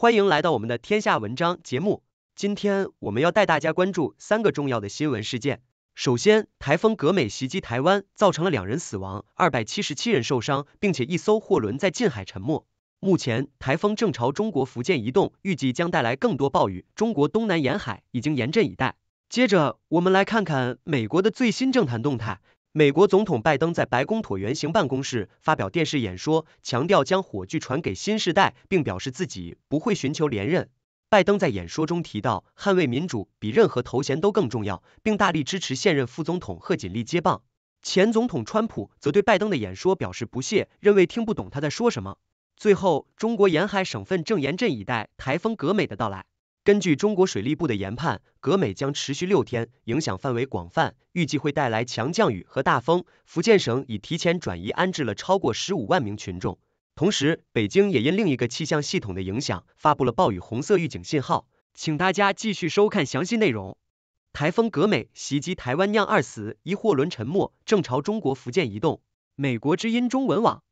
欢迎来到我们的天下文章节目。今天我们要带大家关注三个重要的新闻事件。首先，台风格美袭击台湾，造成了两人死亡，二百七十七人受伤，并且一艘货轮在近海沉没。目前，台风正朝中国福建移动，预计将带来更多暴雨。中国东南沿海已经严阵以待。接着，我们来看看美国的最新政坛动态。美国总统拜登在白宫椭圆形办公室发表电视演说，强调将火炬传给新时代，并表示自己不会寻求连任。拜登在演说中提到，捍卫民主比任何头衔都更重要，并大力支持现任副总统贺锦丽接棒。前总统川普则对拜登的演说表示不屑，认为听不懂他在说什么。最后，中国沿海省份正严阵以待台风“格美”的到来。根据中国水利部的研判，格美将持续六天，影响范围广泛，预计会带来强降雨和大风。福建省已提前转移安置了超过十五万名群众。同时，北京也因另一个气象系统的影响，发布了暴雨红色预警信号。请大家继续收看详细内容。台风格美袭击台湾酿二死一货轮沉没，正朝中国福建移动。美国之音中文网。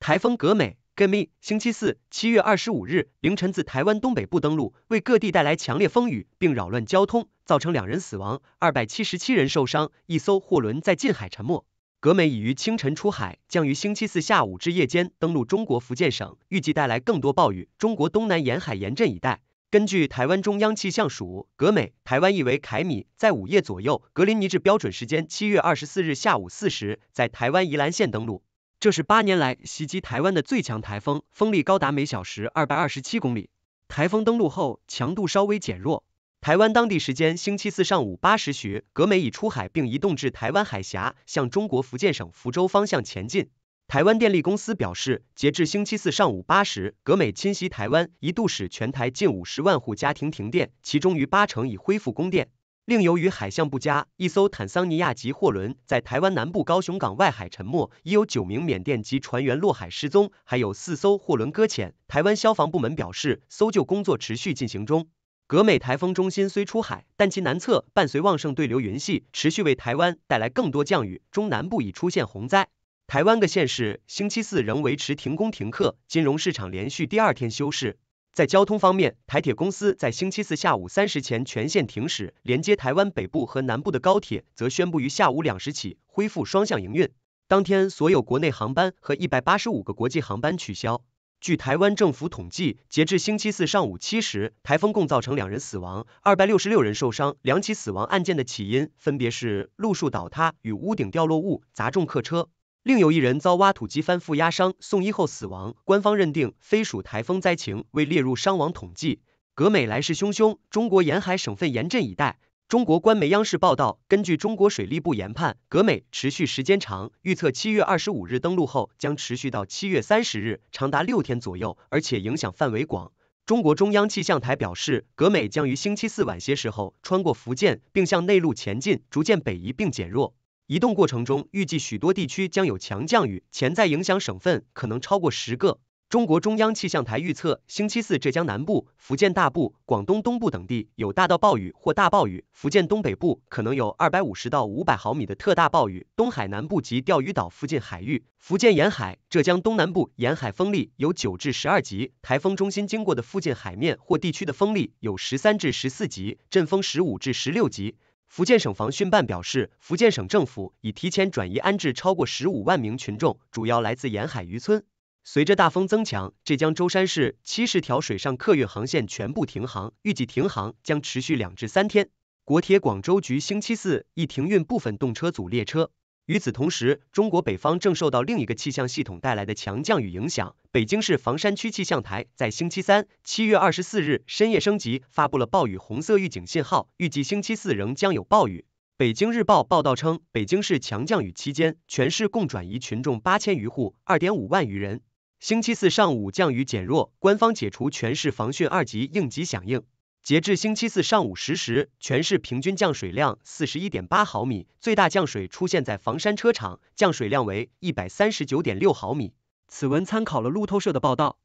台风格美。Get me，星期四，七月二十五日凌晨自台湾东北部登陆，为各地带来强烈风雨，并扰乱交通，造成两人死亡，二百七十七人受伤，一艘货轮在近海沉没。格美已于清晨出海，将于星期四下午至夜间登陆中国福建省，预计带来更多暴雨，中国东南沿海严阵以待。根据台湾中央气象署，格美（台湾译为凯米）在午夜左右，格林尼治标准时间七月二十四日下午四时，在台湾宜兰县登陆。这是八年来袭击台湾的最强台风，风力高达每小时二百二十七公里。台风登陆后，强度稍微减弱。台湾当地时间星期四上午八时许，格美已出海并移动至台湾海峡，向中国福建省福州方向前进。台湾电力公司表示，截至星期四上午八时，格美侵袭台湾，一度使全台近五十万户家庭停电，其中逾八成已恢复供电。另由于海象不佳，一艘坦桑尼亚籍货轮在台湾南部高雄港外海沉没，已有九名缅甸籍船员落海失踪，还有四艘货轮搁浅。台湾消防部门表示，搜救工作持续进行中。格美台风中心虽出海，但其南侧伴随旺盛对流云系，持续为台湾带来更多降雨，中南部已出现洪灾。台湾各县市星期四仍维持停工停课，金融市场连续第二天休市。在交通方面，台铁公司在星期四下午三时前全线停驶，连接台湾北部和南部的高铁则宣布于下午两时起恢复双向营运。当天所有国内航班和一百八十五个国际航班取消。据台湾政府统计，截至星期四上午七时，台风共造成两人死亡，二百六十六人受伤，两起死亡案件的起因分别是路树倒塌与屋顶掉落物砸中客车。另有一人遭挖土机翻覆压伤，送医后死亡。官方认定非属台风灾情，未列入伤亡统计。格美来势汹汹，中国沿海省份严阵以待。中国官媒央视报道，根据中国水利部研判，格美持续时间长，预测七月二十五日登陆后将持续到七月三十日，长达六天左右，而且影响范围广。中国中央气象台表示，格美将于星期四晚些时候穿过福建，并向内陆前进，逐渐北移并减弱。移动过程中，预计许多地区将有强降雨，潜在影响省份可能超过十个。中国中央气象台预测，星期四，浙江南部、福建大部、广东东部等地有大到暴雨或大暴雨，福建东北部可能有二百五十到五百毫米的特大暴雨。东海南部及钓鱼岛附近海域、福建沿海、浙江东南部沿海风力有九至十二级，台风中心经过的附近海面或地区的风力有十三至十四级，阵风十五至十六级。福建省防汛办表示，福建省政府已提前转移安置超过十五万名群众，主要来自沿海渔村。随着大风增强，浙江舟山市七十条水上客运航线全部停航，预计停航将持续两至三天。国铁广州局星期四已停运部分动车组列车。与此同时，中国北方正受到另一个气象系统带来的强降雨影响。北京市房山区气象台在星期三（七月二十四日）深夜升级发布了暴雨红色预警信号，预计星期四仍将有暴雨。北京日报报道称，北京市强降雨期间，全市共转移群众八千余户，二点五万余人。星期四上午降雨减弱，官方解除全市防汛二级应急响应。截至星期四上午十时，全市平均降水量四十一点八毫米，最大降水出现在房山车厂，降水量为一百三十九点六毫米。此文参考了路透社的报道。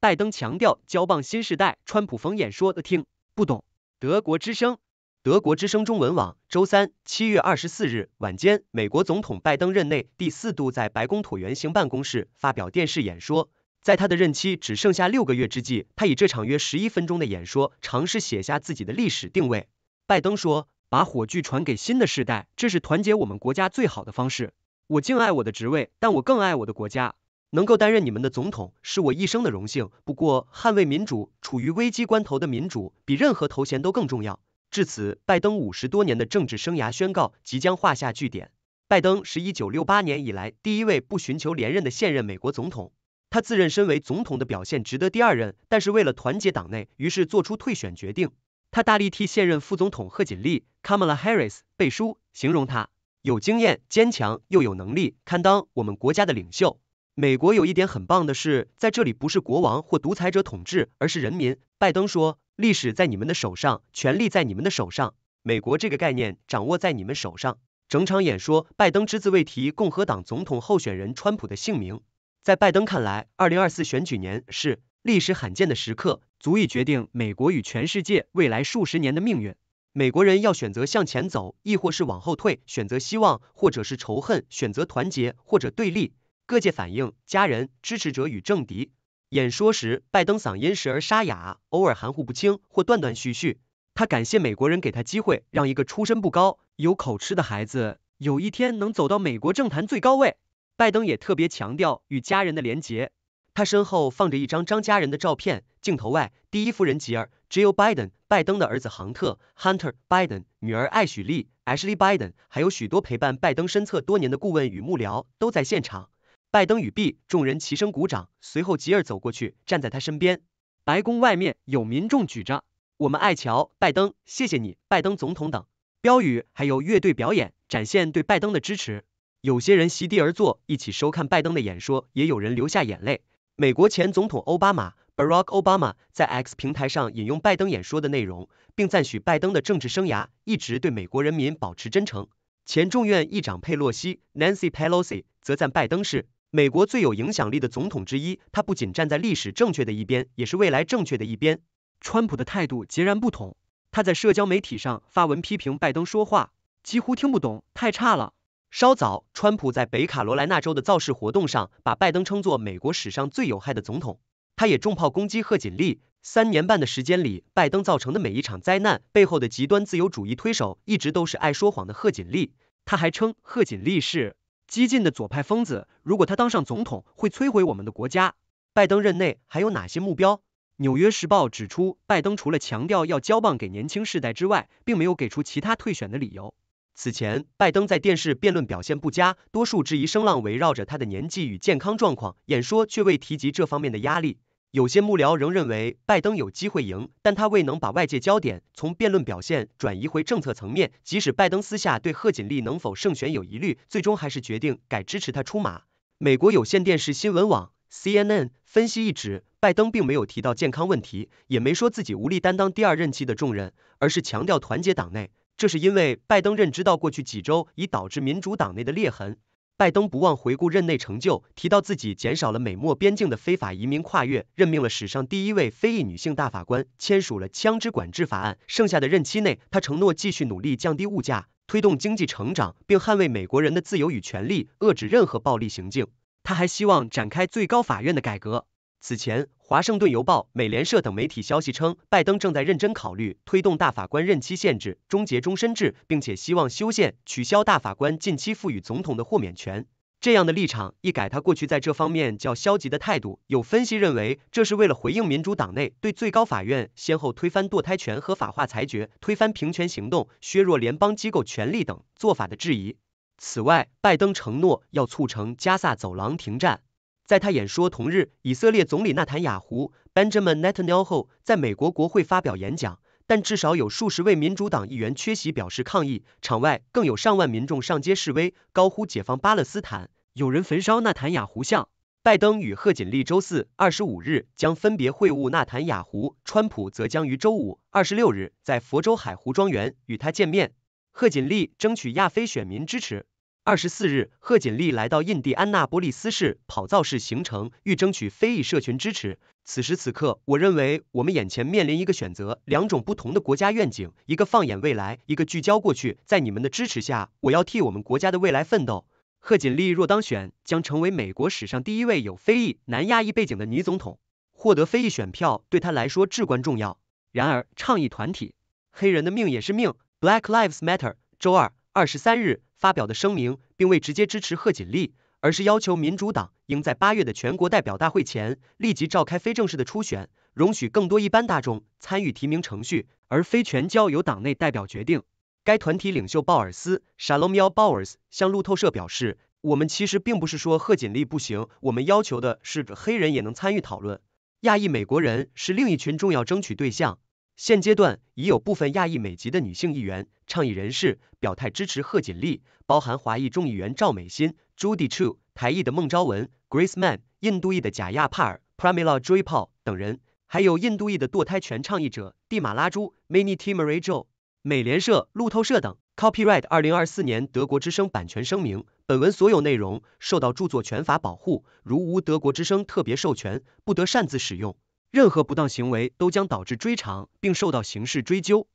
拜登强调“交棒新时代”，川普逢演说的听不懂。德国之声。德国之声中文网周三七月二十四日晚间，美国总统拜登任内第四度在白宫椭圆形办公室发表电视演说。在他的任期只剩下六个月之际，他以这场约十一分钟的演说，尝试写下自己的历史定位。拜登说：“把火炬传给新的世代，这是团结我们国家最好的方式。我敬爱我的职位，但我更爱我的国家。能够担任你们的总统，是我一生的荣幸。不过，捍卫民主，处于危机关头的民主，比任何头衔都更重要。”至此，拜登五十多年的政治生涯宣告即将画下句点。拜登是一九六八年以来第一位不寻求连任的现任美国总统。他自认身为总统的表现值得第二任，但是为了团结党内，于是做出退选决定。他大力替现任副总统贺锦丽 Kamala Harris 背书，形容他有经验、坚强又有能力，堪当我们国家的领袖。美国有一点很棒的是，在这里不是国王或独裁者统治，而是人民。拜登说：“历史在你们的手上，权力在你们的手上，美国这个概念掌握在你们手上。”整场演说，拜登只字未提共和党总统候选人川普的姓名。在拜登看来，二零二四选举年是历史罕见的时刻，足以决定美国与全世界未来数十年的命运。美国人要选择向前走，亦或是往后退；选择希望，或者是仇恨；选择团结，或者对立。各界反应，家人、支持者与政敌演说时，拜登嗓音时而沙哑，偶尔含糊不清或断断续续。他感谢美国人给他机会，让一个出身不高、有口吃的孩子有一天能走到美国政坛最高位。拜登也特别强调与家人的连结，他身后放着一张张家人的照片。镜头外，第一夫人吉尔 （Jill Biden）、拜登的儿子亨特 （Hunter Biden）、女儿艾许丽 a s h l e y Biden） 还有许多陪伴拜登身侧多年的顾问与幕僚都在现场。拜登与 B，众人齐声鼓掌。随后吉尔走过去，站在他身边。白宫外面有民众举着“我们爱乔拜登，谢谢你，拜登总统”等标语，还有乐队表演，展现对拜登的支持。有些人席地而坐，一起收看拜登的演说，也有人流下眼泪。美国前总统奥巴马 Barack Obama 在 X 平台上引用拜登演说的内容，并赞许拜登的政治生涯一直对美国人民保持真诚。前众议长佩洛西 Nancy Pelosi 则赞拜登是。美国最有影响力的总统之一，他不仅站在历史正确的一边，也是未来正确的一边。川普的态度截然不同，他在社交媒体上发文批评拜登说话几乎听不懂，太差了。稍早，川普在北卡罗来纳州的造势活动上，把拜登称作美国史上最有害的总统。他也重炮攻击贺锦丽，三年半的时间里，拜登造成的每一场灾难背后的极端自由主义推手，一直都是爱说谎的贺锦丽。他还称贺锦丽是。激进的左派疯子，如果他当上总统，会摧毁我们的国家。拜登任内还有哪些目标？《纽约时报》指出，拜登除了强调要交棒给年轻世代之外，并没有给出其他退选的理由。此前，拜登在电视辩论表现不佳，多数质疑声浪围绕着他的年纪与健康状况，演说却未提及这方面的压力。有些幕僚仍认为拜登有机会赢，但他未能把外界焦点从辩论表现转移回政策层面。即使拜登私下对贺锦丽能否胜选有疑虑，最终还是决定改支持他出马。美国有线电视新闻网 （CNN） 分析一指，拜登并没有提到健康问题，也没说自己无力担当第二任期的重任，而是强调团结党内。这是因为拜登认知到过去几周已导致民主党内的裂痕。拜登不忘回顾任内成就，提到自己减少了美墨边境的非法移民跨越，任命了史上第一位非裔女性大法官，签署了枪支管制法案。剩下的任期内，他承诺继续努力降低物价，推动经济成长，并捍卫美国人的自由与权利，遏制任何暴力行径。他还希望展开最高法院的改革。此前，《华盛顿邮报》、美联社等媒体消息称，拜登正在认真考虑推动大法官任期限制、终结终身制，并且希望修宪取消大法官近期赋予总统的豁免权。这样的立场一改他过去在这方面较消极的态度。有分析认为，这是为了回应民主党内对最高法院先后推翻堕胎权、合法化裁决、推翻平权行动、削弱联邦机构权力等做法的质疑。此外，拜登承诺要促成加萨走廊停战。在他演说同日，以色列总理纳坦雅胡 Benjamin Netanyahu 在美国国会发表演讲，但至少有数十位民主党议员缺席表示抗议，场外更有上万民众上街示威，高呼“解放巴勒斯坦”，有人焚烧纳坦雅胡像。拜登与贺锦丽周四二十五日将分别会晤纳坦雅胡，川普则将于周五二十六日在佛州海湖庄园与他见面。贺锦丽争取亚非选民支持。二十四日，贺锦丽来到印第安纳波利斯市跑造式行程，欲争取非裔社群支持。此时此刻，我认为我们眼前面临一个选择：两种不同的国家愿景，一个放眼未来，一个聚焦过去。在你们的支持下，我要替我们国家的未来奋斗。贺锦丽若当选，将成为美国史上第一位有非裔、南亚裔背景的女总统，获得非裔选票对她来说至关重要。然而，倡议团体“黑人的命也是命 ”（Black Lives Matter） 周二。二十三日发表的声明并未直接支持贺锦丽，而是要求民主党应在八月的全国代表大会前立即召开非正式的初选，容许更多一般大众参与提名程序，而非全交由党内代表决定。该团体领袖鲍尔斯 s h a l o m i l b o w e r s 向路透社表示：“我们其实并不是说贺锦丽不行，我们要求的是黑人也能参与讨论，亚裔美国人是另一群重要争取对象。”现阶段已有部分亚裔美籍的女性议员、倡议人士表态支持贺锦丽，包含华裔众议员赵美心 （Judy Chu）、台裔的孟昭文 （Grace m a n 印度裔的贾亚帕尔 （Pramila j o y p a l 等人，还有印度裔的堕胎权倡议者蒂马拉朱 （Mani T. Marajo）。美联社、路透社等。Copyright 2024年德国之声版权声明：本文所有内容受到著作权法保护，如无德国之声特别授权，不得擅自使用。任何不当行为都将导致追偿，并受到刑事追究。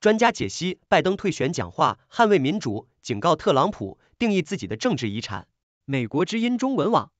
专家解析拜登退选讲话，捍卫民主，警告特朗普，定义自己的政治遗产。美国之音中文网。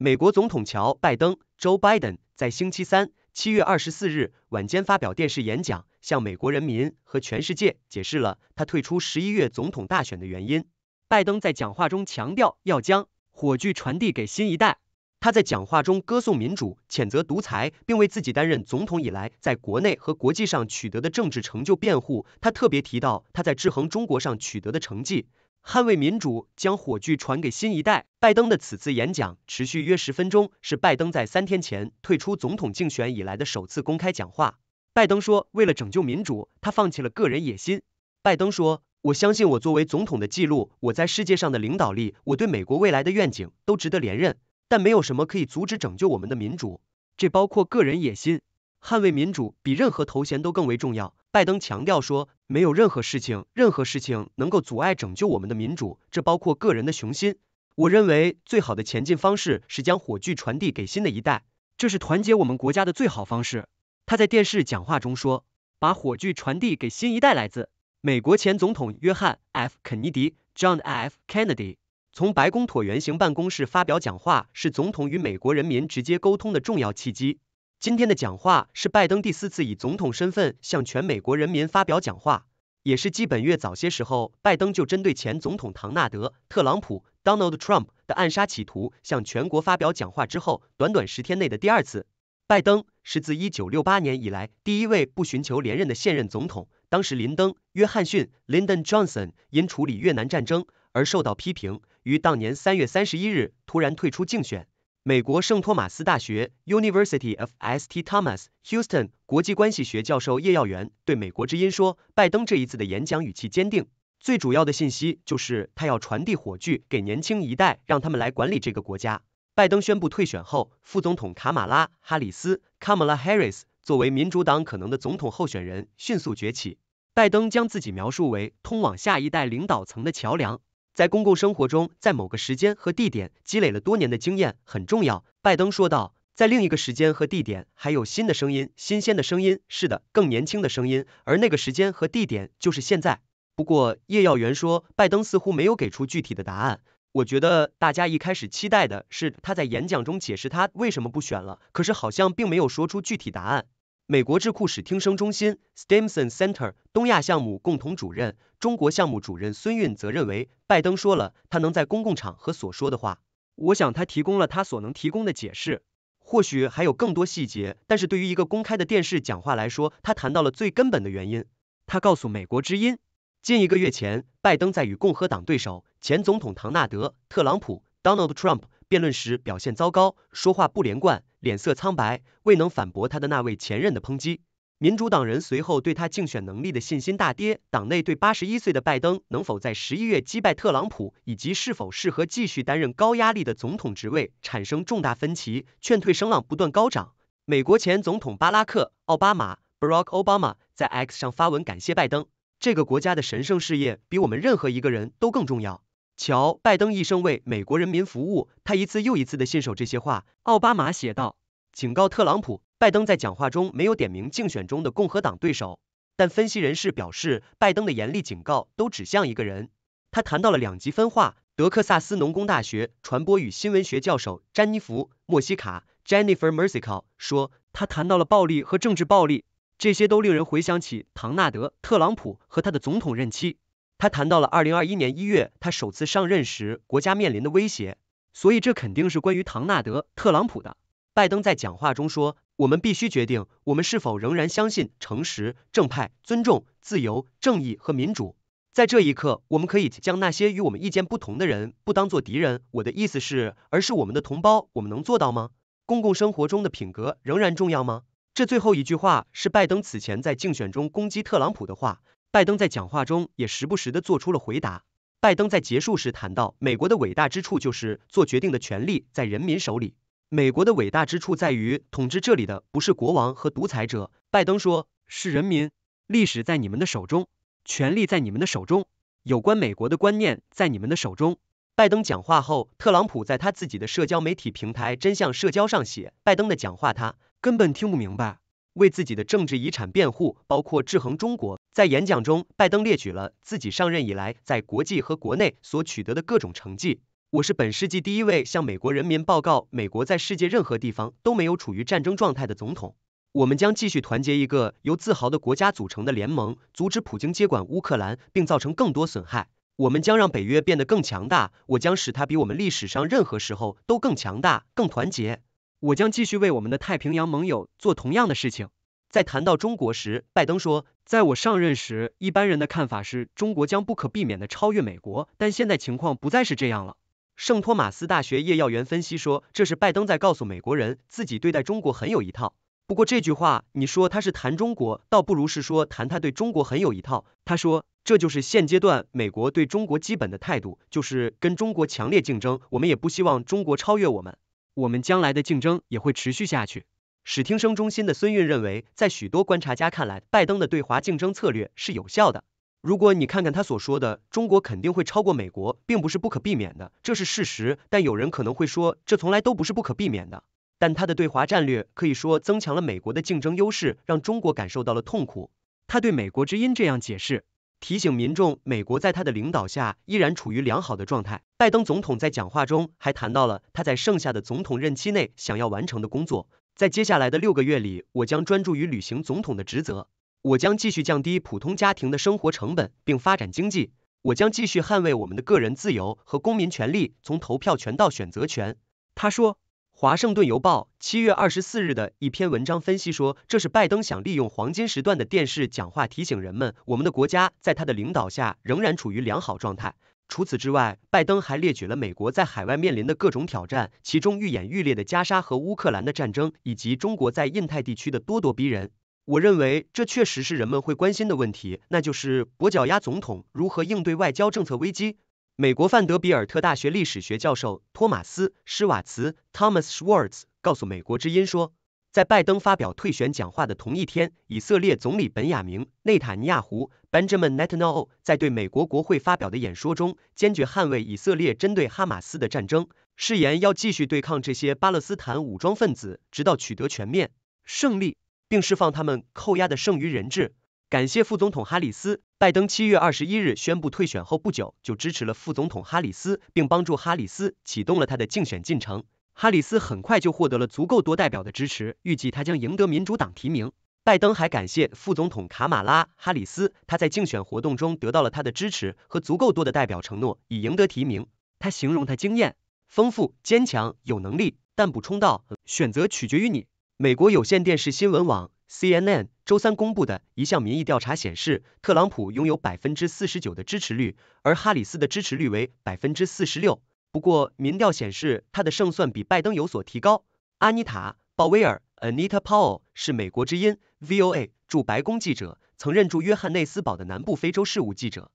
美国总统乔拜登 （Joe Biden） 在星期三（七月二十四日）晚间发表电视演讲，向美国人民和全世界解释了他退出十一月总统大选的原因。拜登在讲话中强调要将火炬传递给新一代。他在讲话中歌颂民主，谴责独裁，并为自己担任总统以来在国内和国际上取得的政治成就辩护。他特别提到他在制衡中国上取得的成绩，捍卫民主，将火炬传给新一代。拜登的此次演讲持续约十分钟，是拜登在三天前退出总统竞选以来的首次公开讲话。拜登说：“为了拯救民主，他放弃了个人野心。”拜登说。我相信我作为总统的记录，我在世界上的领导力，我对美国未来的愿景都值得连任。但没有什么可以阻止拯救我们的民主，这包括个人野心。捍卫民主比任何头衔都更为重要。拜登强调说，没有任何事情，任何事情能够阻碍拯救我们的民主，这包括个人的雄心。我认为最好的前进方式是将火炬传递给新的一代，这是团结我们国家的最好方式。他在电视讲话中说，把火炬传递给新一代来自。美国前总统约翰 ·F· 肯尼迪 （John F. Kennedy） 从白宫椭圆形办公室发表讲话，是总统与美国人民直接沟通的重要契机。今天的讲话是拜登第四次以总统身份向全美国人民发表讲话，也是基本月早些时候拜登就针对前总统唐纳德·特朗普 （Donald Trump） 的暗杀企图向全国发表讲话之后，短短十天内的第二次。拜登是自1968年以来第一位不寻求连任的现任总统。当时，林登·约翰逊 （Lyndon Johnson） 因处理越南战争而受到批评，于当年三月三十一日突然退出竞选。美国圣托马斯大学 （University of St. Thomas Houston） 国际关系学教授叶耀元对《美国之音》说：“拜登这一次的演讲语气坚定，最主要的信息就是他要传递火炬给年轻一代，让他们来管理这个国家。”拜登宣布退选后，副总统卡马拉·哈里斯 （Kamala Harris）。作为民主党可能的总统候选人迅速崛起，拜登将自己描述为通往下一代领导层的桥梁。在公共生活中，在某个时间和地点积累了多年的经验很重要，拜登说道。在另一个时间和地点，还有新的声音，新鲜的声音，是的，更年轻的声音。而那个时间和地点就是现在。不过叶耀元说，拜登似乎没有给出具体的答案。我觉得大家一开始期待的是他在演讲中解释他为什么不选了，可是好像并没有说出具体答案。美国智库史听声中心 （Stimson Center） 东亚项目共同主任、中国项目主任孙运则认为，拜登说了他能在公共场合所说的话，我想他提供了他所能提供的解释，或许还有更多细节。但是对于一个公开的电视讲话来说，他谈到了最根本的原因。他告诉美国之音，近一个月前，拜登在与共和党对手前总统唐纳德·特朗普 （Donald Trump） 辩论时表现糟糕，说话不连贯，脸色苍白，未能反驳他的那位前任的抨击。民主党人随后对他竞选能力的信心大跌，党内对八十一岁的拜登能否在十一月击败特朗普，以及是否适合继续担任高压力的总统职位产生重大分歧，劝退声浪不断高涨。美国前总统巴拉克·奥巴马 （Barack Obama） 在 X 上发文感谢拜登：“这个国家的神圣事业比我们任何一个人都更重要。”乔·拜登一生为美国人民服务，他一次又一次的信守这些话。奥巴马写道，警告特朗普。拜登在讲话中没有点名竞选中的共和党对手，但分析人士表示，拜登的严厉警告都指向一个人。他谈到了两极分化。德克萨斯农工大学传播与新闻学教授詹妮弗·莫西卡 （Jennifer Mercical） 说，他谈到了暴力和政治暴力，这些都令人回想起唐纳德·特朗普和他的总统任期。他谈到了二零二一年一月他首次上任时国家面临的威胁，所以这肯定是关于唐纳德·特朗普的。拜登在讲话中说：“我们必须决定我们是否仍然相信诚实、正派、尊重、自由、正义和民主。在这一刻，我们可以将那些与我们意见不同的人不当做敌人。我的意思是，而是我们的同胞，我们能做到吗？公共生活中的品格仍然重要吗？”这最后一句话是拜登此前在竞选中攻击特朗普的话。拜登在讲话中也时不时的做出了回答。拜登在结束时谈到，美国的伟大之处就是做决定的权利在人民手里。美国的伟大之处在于，统治这里的不是国王和独裁者，拜登说是人民。历史在你们的手中，权力在你们的手中，有关美国的观念在你们的手中。拜登讲话后，特朗普在他自己的社交媒体平台“真相社交”上写，拜登的讲话他根本听不明白，为自己的政治遗产辩护，包括制衡中国。在演讲中，拜登列举了自己上任以来在国际和国内所取得的各种成绩。我是本世纪第一位向美国人民报告美国在世界任何地方都没有处于战争状态的总统。我们将继续团结一个由自豪的国家组成的联盟，阻止普京接管乌克兰并造成更多损害。我们将让北约变得更强大，我将使它比我们历史上任何时候都更强大、更团结。我将继续为我们的太平洋盟友做同样的事情。在谈到中国时，拜登说，在我上任时，一般人的看法是，中国将不可避免的超越美国，但现在情况不再是这样了。圣托马斯大学叶耀元分析说，这是拜登在告诉美国人，自己对待中国很有一套。不过这句话，你说他是谈中国，倒不如是说谈他对中国很有一套。他说，这就是现阶段美国对中国基本的态度，就是跟中国强烈竞争，我们也不希望中国超越我们，我们将来的竞争也会持续下去。史听声中心的孙韵认为，在许多观察家看来，拜登的对华竞争策略是有效的。如果你看看他所说的“中国肯定会超过美国”，并不是不可避免的，这是事实。但有人可能会说，这从来都不是不可避免的。但他的对华战略可以说增强了美国的竞争优势，让中国感受到了痛苦。他对《美国之音》这样解释，提醒民众，美国在他的领导下依然处于良好的状态。拜登总统在讲话中还谈到了他在剩下的总统任期内想要完成的工作。在接下来的六个月里，我将专注于履行总统的职责。我将继续降低普通家庭的生活成本，并发展经济。我将继续捍卫我们的个人自由和公民权利，从投票权到选择权。他说，《华盛顿邮报》七月二十四日的一篇文章分析说，这是拜登想利用黄金时段的电视讲话，提醒人们，我们的国家在他的领导下仍然处于良好状态。除此之外，拜登还列举了美国在海外面临的各种挑战，其中愈演愈烈的加沙和乌克兰的战争，以及中国在印太地区的咄咄逼人。我认为，这确实是人们会关心的问题，那就是跛脚鸭总统如何应对外交政策危机。美国范德比尔特大学历史学教授托马斯·施瓦茨 （Thomas Schwartz） 告诉《美国之音》说。在拜登发表退选讲话的同一天，以色列总理本雅明·内塔尼亚胡 （Benjamin Netanyahu） 在对美国国会发表的演说中，坚决捍卫以色列针对哈马斯的战争，誓言要继续对抗这些巴勒斯坦武装分子，直到取得全面胜利，并释放他们扣押的剩余人质。感谢副总统哈里斯，拜登七月二十一日宣布退选后不久，就支持了副总统哈里斯，并帮助哈里斯启动了他的竞选进程。哈里斯很快就获得了足够多代表的支持，预计他将赢得民主党提名。拜登还感谢副总统卡马拉·哈里斯，他在竞选活动中得到了他的支持和足够多的代表承诺以赢得提名。他形容他经验丰富、坚强、有能力，但补充道：“选择取决于你。”美国有线电视新闻网 CNN 周三公布的一项民意调查显示，特朗普拥有百分之四十九的支持率，而哈里斯的支持率为百分之四十六。不过，民调显示他的胜算比拜登有所提高。阿妮塔·鲍威尔 （Anita Powell） 是美国之音 （VOA） 驻白宫记者，曾任驻约翰内斯堡的南部非洲事务记者。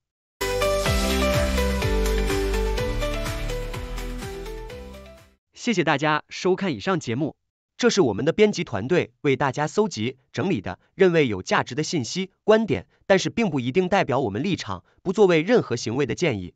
谢谢大家收看以上节目，这是我们的编辑团队为大家搜集整理的，认为有价值的信息、观点，但是并不一定代表我们立场，不作为任何行为的建议。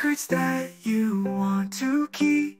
secrets that you want to keep